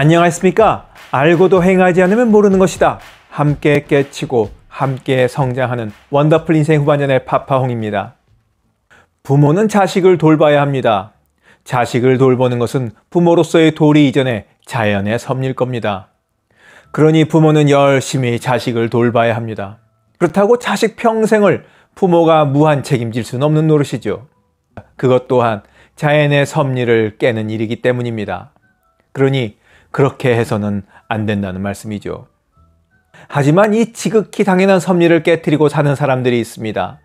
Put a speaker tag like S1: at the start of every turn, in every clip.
S1: 안녕하십니까? 알고도 행하지 않으면 모르는 것이다. 함께 깨치고 함께 성장하는 원더풀 인생 후반전의 파파홍입니다. 부모는 자식을 돌봐야 합니다. 자식을 돌보는 것은 부모로서의 도리 이전에 자연의 섭리일 겁니다. 그러니 부모는 열심히 자식을 돌봐야 합니다. 그렇다고 자식 평생을 부모가 무한 책임질 수는 없는 노릇이죠. 그것 또한 자연의 섭리를 깨는 일이기 때문입니다. 그러니 그렇게 해서는 안 된다는 말씀이죠. 하지만 이 지극히 당연한 섭리를 깨뜨리고 사는 사람들이 있습니다.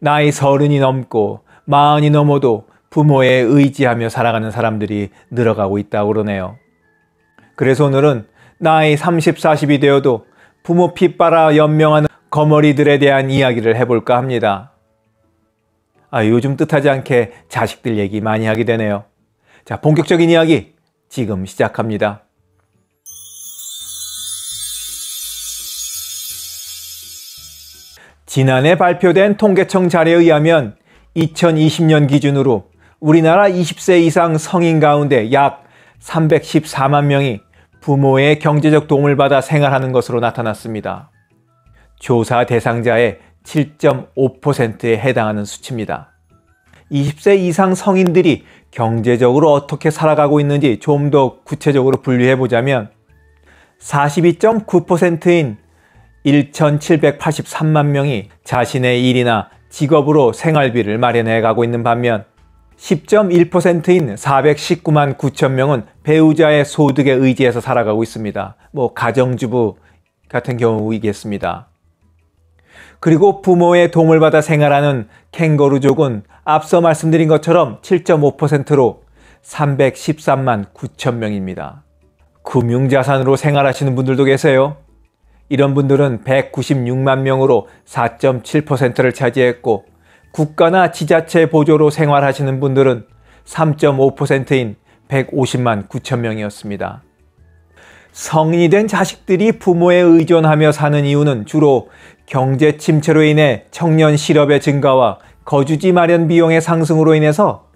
S1: 나이 서른이 넘고 마흔이 넘어도 부모에 의지하며 살아가는 사람들이 늘어가고 있다고 그러네요. 그래서 오늘은 나이 30, 40이 되어도 부모 핏바라 연명하는 거머리들에 대한 이야기를 해볼까 합니다. 아, 요즘 뜻하지 않게 자식들 얘기 많이 하게 되네요. 자, 본격적인 이야기 지금 시작합니다. 지난해 발표된 통계청 자료에 의하면 2020년 기준으로 우리나라 20세 이상 성인 가운데 약 314만 명이 부모의 경제적 도움을 받아 생활하는 것으로 나타났습니다. 조사 대상자의 7.5%에 해당하는 수치입니다. 20세 이상 성인들이 경제적으로 어떻게 살아가고 있는지 좀 더 구체적으로 분류해 보자면 42.9%인 1,783만 명이 자신의 일이나 직업으로 생활비를 마련해 가고 있는 반면 10.1%인 419만 9천 명은 배우자의 소득에 의지해서 살아가고 있습니다. 뭐 가정주부 같은 경우이겠습니다. 그리고 부모의 도움을 받아 생활하는 캥거루족은 앞서 말씀드린 것처럼 7.5%로 313만 9천 명입니다. 금융자산으로 생활하시는 분들도 계세요. 이런 분들은 196만 명으로 4.7%를 차지했고 국가나 지자체 보조로 생활하시는 분들은 3.5%인 150만 9천 명이었습니다. 성인이 된 자식들이 부모에 의존하며 사는 이유는 주로 경제 침체로 인해 청년 실업의 증가와 거주지 마련 비용의 상승으로 인해서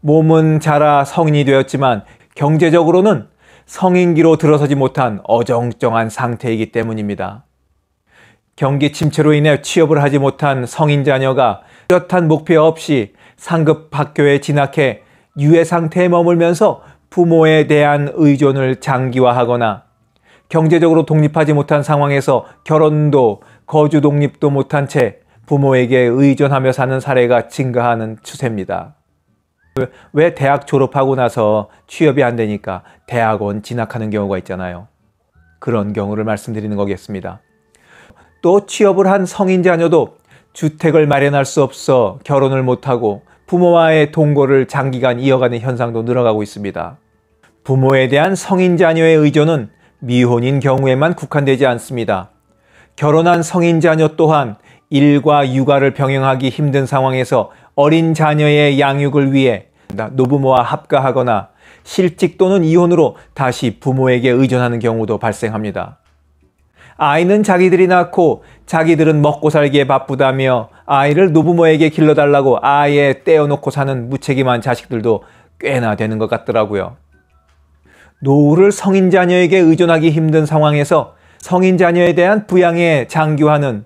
S1: 몸은 자라 성인이 되었지만 경제적으로는 성인기로 들어서지 못한 어정쩡한 상태이기 때문입니다. 경기 침체로 인해 취업을 하지 못한 성인 자녀가 뚜렷한 목표 없이 상급 학교에 진학해 유해 상태에 머물면서 부모에 대한 의존을 장기화하거나 경제적으로 독립하지 못한 상황에서 결혼도 거주 독립도 못한 채 부모에게 의존하며 사는 사례가 증가하는 추세입니다. 왜 대학 졸업하고 나서 취업이 안 되니까 대학원 진학하는 경우가 있잖아요. 그런 경우를 말씀드리는 거겠습니다. 또 취업을 한 성인 자녀도 주택을 마련할 수 없어 결혼을 못하고 부모와의 동거를 장기간 이어가는 현상도 늘어가고 있습니다. 부모에 대한 성인 자녀의 의존은 미혼인 경우에만 국한되지 않습니다. 결혼한 성인 자녀 또한 일과 육아를 병행하기 힘든 상황에서 어린 자녀의 양육을 위해 노부모와 합가하거나 실직 또는 이혼으로 다시 부모에게 의존하는 경우도 발생합니다. 아이는 자기들이 낳고 자기들은 먹고 살기에 바쁘다며 아이를 노부모에게 길러달라고 아예 떼어놓고 사는 무책임한 자식들도 꽤나 되는 것 같더라고요. 노후를 성인 자녀에게 의존하기 힘든 상황에서 성인 자녀에 대한 부양에 장기화는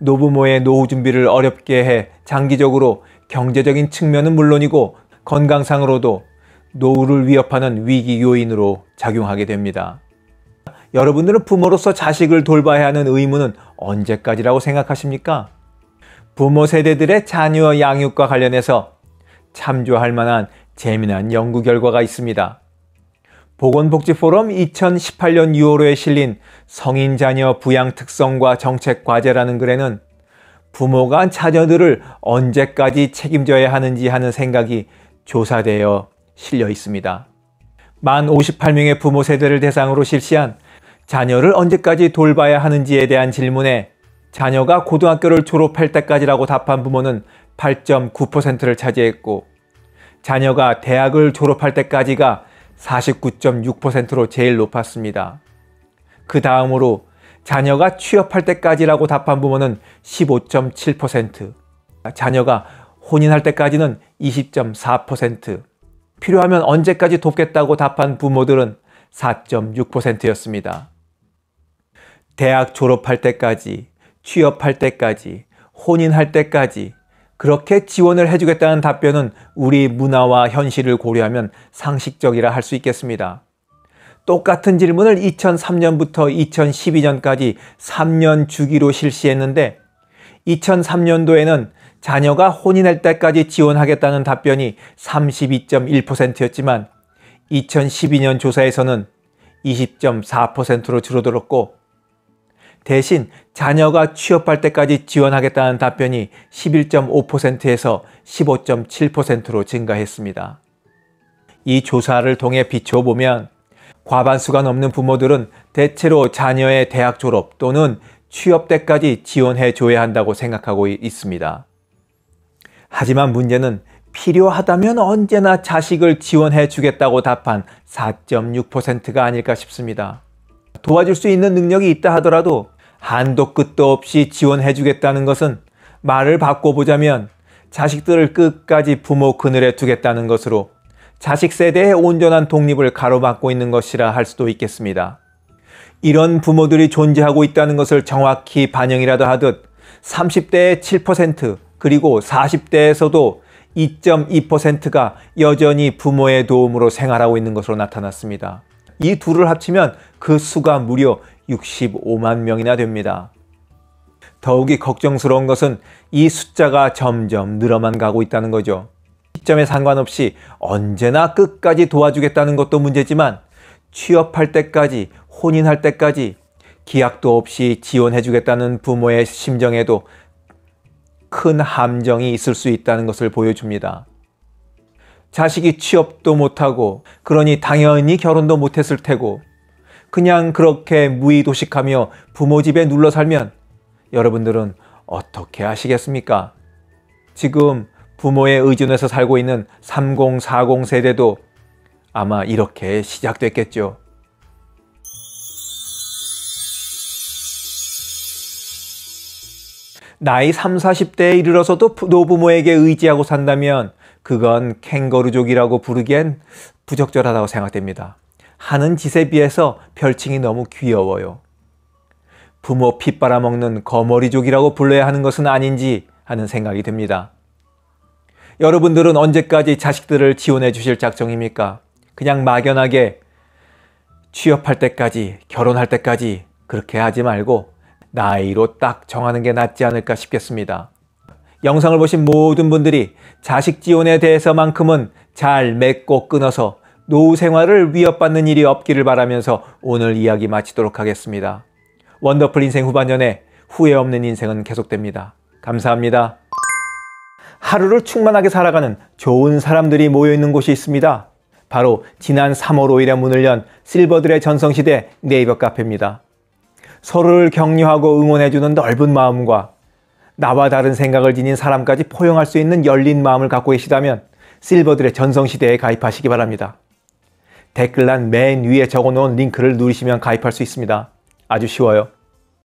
S1: 노부모의 노후 준비를 어렵게 해 장기적으로 경제적인 측면은 물론이고 건강상으로도 노후를 위협하는 위기 요인으로 작용하게 됩니다. 여러분들은 부모로서 자식을 돌봐야 하는 의무는 언제까지라고 생각하십니까? 부모 세대들의 자녀 양육과 관련해서 참조할 만한 재미난 연구 결과가 있습니다. 보건복지포럼 2018년 6월호에 실린 성인 자녀 부양 특성과 정책 과제라는 글에는 부모가 자녀들을 언제까지 책임져야 하는지 하는 생각이 조사되어 실려 있습니다. 만 58명의 부모 세대를 대상으로 실시한 자녀를 언제까지 돌봐야 하는지에 대한 질문에 자녀가 고등학교를 졸업할 때까지라고 답한 부모는 8.9%를 차지했고 자녀가 대학을 졸업할 때까지가 49.6%로 제일 높았습니다. 그 다음으로 자녀가 취업할 때까지라고 답한 부모는 15.7%, 자녀가 혼인할 때까지는 20.4%, 필요하면 언제까지 돕겠다고 답한 부모들은 4.6%였습니다. 대학 졸업할 때까지, 취업할 때까지, 혼인할 때까지 그렇게 지원을 해주겠다는 답변은 우리 문화와 현실을 고려하면 상식적이라 할 수 있겠습니다. 똑같은 질문을 2003년부터 2012년까지 3년 주기로 실시했는데 2003년도에는 자녀가 혼인할 때까지 지원하겠다는 답변이 32.1%였지만 2012년 조사에서는 20.4%로 줄어들었고 대신 자녀가 취업할 때까지 지원하겠다는 답변이 11.5%에서 15.7%로 증가했습니다. 이 조사를 통해 비춰보면 과반수가 넘는 부모들은 대체로 자녀의 대학 졸업 또는 취업 때까지 지원해 줘야 한다고 생각하고 있습니다. 하지만 문제는 필요하다면 언제나 자식을 지원해 주겠다고 답한 4.6%가 아닐까 싶습니다. 도와줄 수 있는 능력이 있다 하더라도 한도 끝도 없이 지원해 주겠다는 것은 말을 바꿔보자면 자식들을 끝까지 부모 그늘에 두겠다는 것으로 자식 세대의 온전한 독립을 가로막고 있는 것이라 할 수도 있겠습니다. 이런 부모들이 존재하고 있다는 것을 정확히 반영이라도 하듯 30대의 7% 그리고 40대에서도 2.2%가 여전히 부모의 도움으로 생활하고 있는 것으로 나타났습니다. 이 둘을 합치면 그 수가 무려 65만 명이나 됩니다. 더욱이 걱정스러운 것은 이 숫자가 점점 늘어만 가고 있다는 거죠. 시점에 상관없이 언제나 끝까지 도와주겠다는 것도 문제지만 취업할 때까지, 혼인할 때까지 기약도 없이 지원해주겠다는 부모의 심정에도 큰 함정이 있을 수 있다는 것을 보여줍니다. 자식이 취업도 못하고 그러니 당연히 결혼도 못했을 테고 그냥 그렇게 무의 도식하며 부모 집에 눌러 살면 여러분들은 어떻게 하시겠습니까? 지금 부모의 의존에서 살고 있는 30, 40 세대도 아마 이렇게 시작됐겠죠. 나이 3, 40대에 이르러서도 노부모에게 의지하고 산다면 그건 캥거루족이라고 부르기엔 부적절하다고 생각됩니다. 하는 짓에 비해서 별칭이 너무 귀여워요. 부모 핏바라 먹는 거머리족이라고 불러야 하는 것은 아닌지 하는 생각이 듭니다. 여러분들은 언제까지 자식들을 지원해 주실 작정입니까? 그냥 막연하게 취업할 때까지, 결혼할 때까지 그렇게 하지 말고 나이로 딱 정하는 게 낫지 않을까 싶겠습니다. 영상을 보신 모든 분들이 자식 지원에 대해서만큼은 잘 맺고 끊어서 노후 생활을 위협받는 일이 없기를 바라면서 오늘 이야기 마치도록 하겠습니다. 원더풀 인생 후반년에 후회 없는 인생은 계속됩니다. 감사합니다. 하루를 충만하게 살아가는 좋은 사람들이 모여있는 곳이 있습니다. 바로 지난 3월 5일에 문을 연 실버들의 전성시대 네이버 카페입니다. 서로를 격려하고 응원해주는 넓은 마음과 나와 다른 생각을 지닌 사람까지 포용할 수 있는 열린 마음을 갖고 계시다면 실버들의 전성시대에 가입하시기 바랍니다. 댓글란 맨 위에 적어놓은 링크를 누르시면 가입할 수 있습니다. 아주 쉬워요.